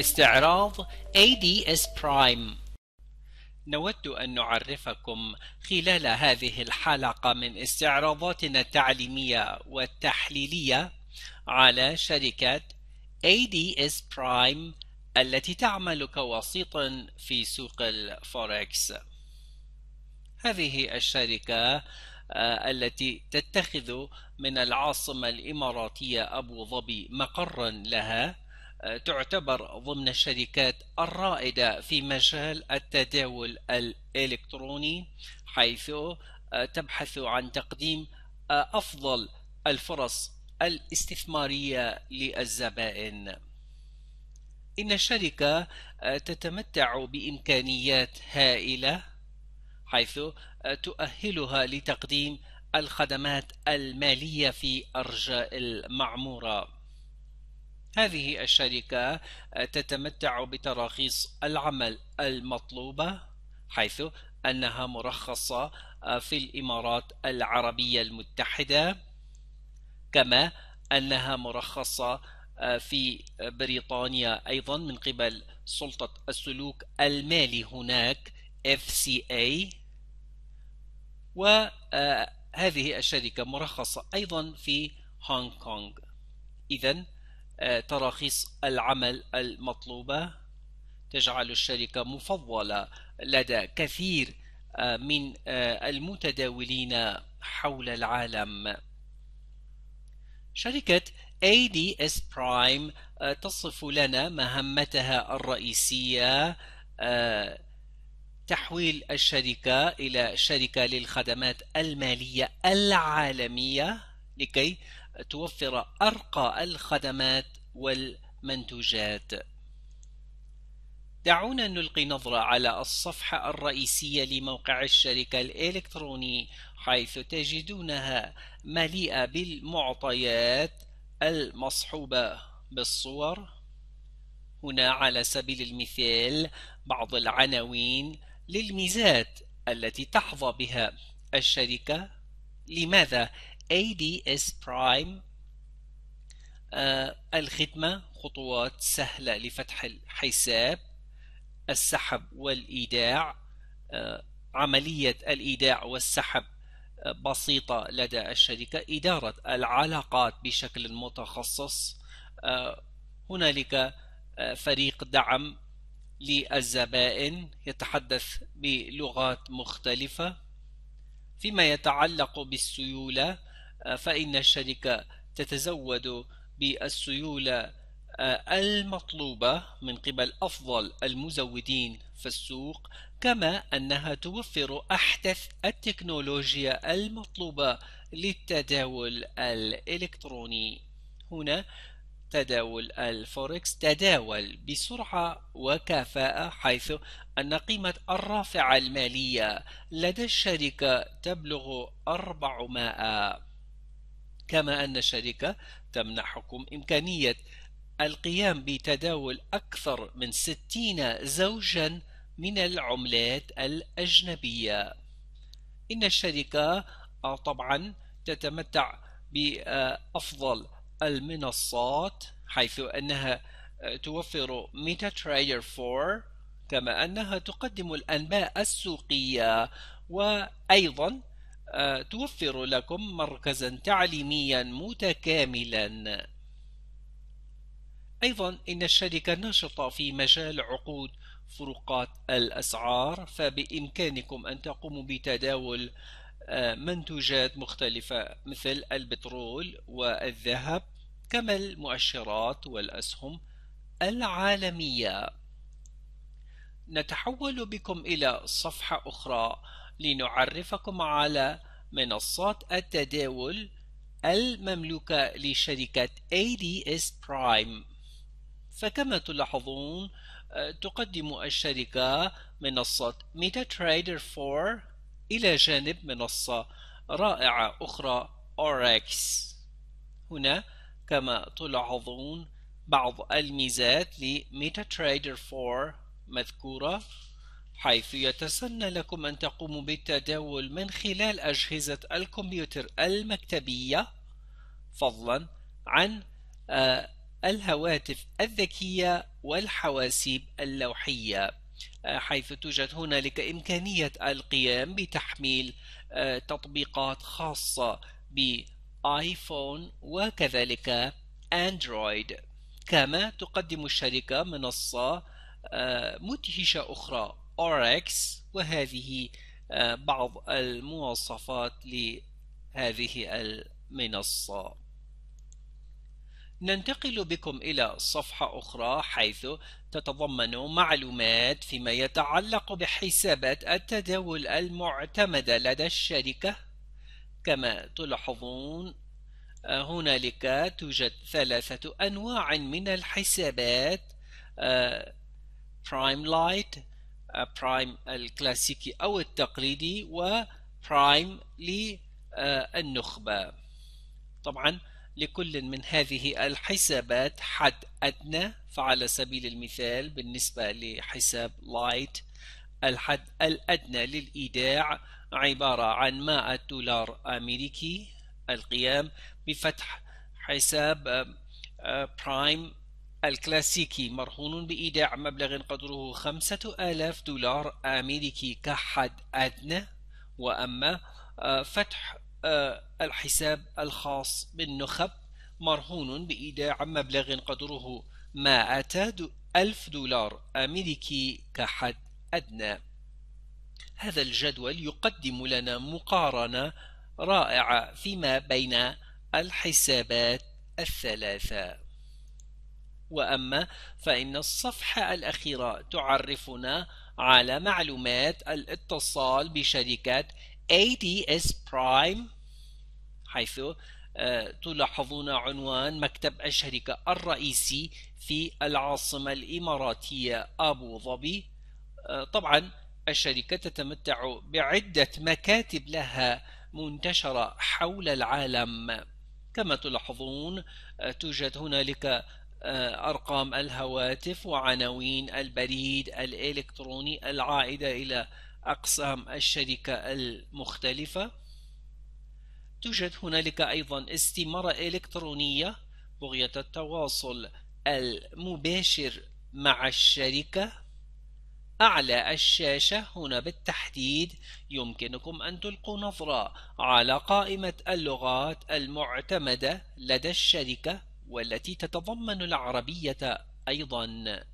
استعراض ADS Prime نود أن نعرفكم خلال هذه الحلقة من استعراضاتنا التعليمية والتحليلية على شركة ADS Prime التي تعمل كوسيط في سوق الفوركس هذه الشركة آه، التي تتخذ من العاصمة الإماراتية أبو ظبي مقرا لها آه، تعتبر ضمن الشركات الرائدة في مجال التداول الإلكتروني حيث آه، تبحث عن تقديم أفضل الفرص الاستثمارية للزبائن إن الشركة تتمتع بإمكانيات هائلة حيث آه، تؤهلها لتقديم الخدمات المالية في أرجاء المعمورة هذه الشركة آه، تتمتع بتراخيص العمل المطلوبة حيث أنها مرخصة آه، في الإمارات العربية المتحدة كما أنها مرخصة في بريطانيا أيضا من قبل سلطة السلوك المالي هناك FCA وهذه آه، الشركة مرخصة أيضا في هونغ كونغ إذا آه، تراخيص العمل المطلوبة تجعل الشركة مفضلة لدى كثير آه، من المتداولين حول العالم شركة ADS Prime تصف لنا مهمتها الرئيسية تحويل الشركة إلى شركة للخدمات المالية العالمية لكي توفر أرقى الخدمات والمنتوجات دعونا نلقي نظرة على الصفحة الرئيسية لموقع الشركة الإلكتروني حيث تجدونها مليئة بالمعطيات المصحوبة بالصور هنا على سبيل المثال بعض العناوين للميزات التي تحظى بها الشركة لماذا ADS Prime آه الخدمة خطوات سهلة لفتح الحساب السحب والإيداع آه عملية الإيداع والسحب آه بسيطة لدى الشركة إدارة العلاقات بشكل متخصص آه، هنالك آه، فريق دعم للزبائن يتحدث بلغات مختلفة فيما يتعلق بالسيولة آه، فإن الشركة تتزود بالسيولة آه، المطلوبة من قبل أفضل المزودين في السوق كما أنها توفر أحدث التكنولوجيا المطلوبة للتداول الإلكتروني هنا تداول الفوركس تداول بسرعة وكفاءة حيث أن قيمة الرافعة المالية لدى الشركة تبلغ 400 كما أن الشركة تمنحكم إمكانية القيام بتداول أكثر من 60 زوجا من العملات الأجنبية إن الشركة طبعا تتمتع بأفضل المنصات حيث أنها آه، توفر ميتا ترايدر 4 كما أنها تقدم الأنباء السوقية وأيضا آه، توفر لكم مركزا تعليميا متكاملا أيضا إن الشركة نشطة في مجال عقود فروقات الأسعار فبإمكانكم أن تقوموا بتداول آه، منتوجات مختلفة مثل البترول والذهب كما المؤشرات والأسهم العالمية نتحول بكم إلى صفحة أخرى لنعرفكم على منصات التداول المملوكة لشركة ADS Prime فكما تلاحظون آه، تقدم الشركة منصة MetaTrader 4 إلى جانب منصة رائعة أخرى Oryx. هنا كما تلاحظون بعض الميزات لميتا ترايدر 4 مذكورة حيث يتسنى لكم أن تقوموا بالتداول من خلال أجهزة الكمبيوتر المكتبية فضلا عن آه، الهواتف الذكية والحواسيب اللوحية آه، حيث توجد هنالك إمكانية القيام بتحميل آه، تطبيقات خاصة ب آيفون وكذلك أندرويد كما تقدم الشركة منصة آه، مدهشة أخرى RX وهذه آه، بعض المواصفات لهذه المنصة ننتقل بكم إلى صفحة أخرى حيث تتضمن معلومات فيما يتعلق بحسابات التداول المعتمدة لدى الشركة كما تلاحظون آه، هنالك توجد ثلاثة أنواع من الحسابات برايم لايت برايم الكلاسيكي أو التقليدي وبرايم للنخبة آه، طبعا لكل من هذه الحسابات حد أدنى فعلى سبيل المثال بالنسبة لحساب لايت الحد الأدنى للإيداع عبارة عن 100 دولار أمريكي القيام بفتح حساب برايم آه، آه، الكلاسيكي مرهون بإيداع مبلغ قدره خمسة آلاف دولار أمريكي كحد أدنى وأما آه، فتح الحساب الخاص بالنخب مرهون بإيداع مبلغ قدره 100 ألف دولار أمريكي كحد أدنى هذا الجدول يقدم لنا مقارنة رائعة فيما بين الحسابات الثلاثة وأما فإن الصفحة الأخيرة تعرفنا على معلومات الاتصال بشركة ADS Prime حيث آه، تلاحظون عنوان مكتب الشركة الرئيسي في العاصمة الإماراتية أبو ظبي آه، طبعا الشركة تتمتع بعدة مكاتب لها منتشرة حول العالم كما تلاحظون توجد هنالك آه، أرقام الهواتف وعناوين البريد الإلكتروني العائدة إلى أقسام الشركة المختلفة توجد هنالك أيضا استمارة إلكترونية بغية التواصل المباشر مع الشركة أعلى الشاشة هنا بالتحديد يمكنكم أن تلقوا نظرة على قائمة اللغات المعتمدة لدى الشركة والتي تتضمن العربية أيضاً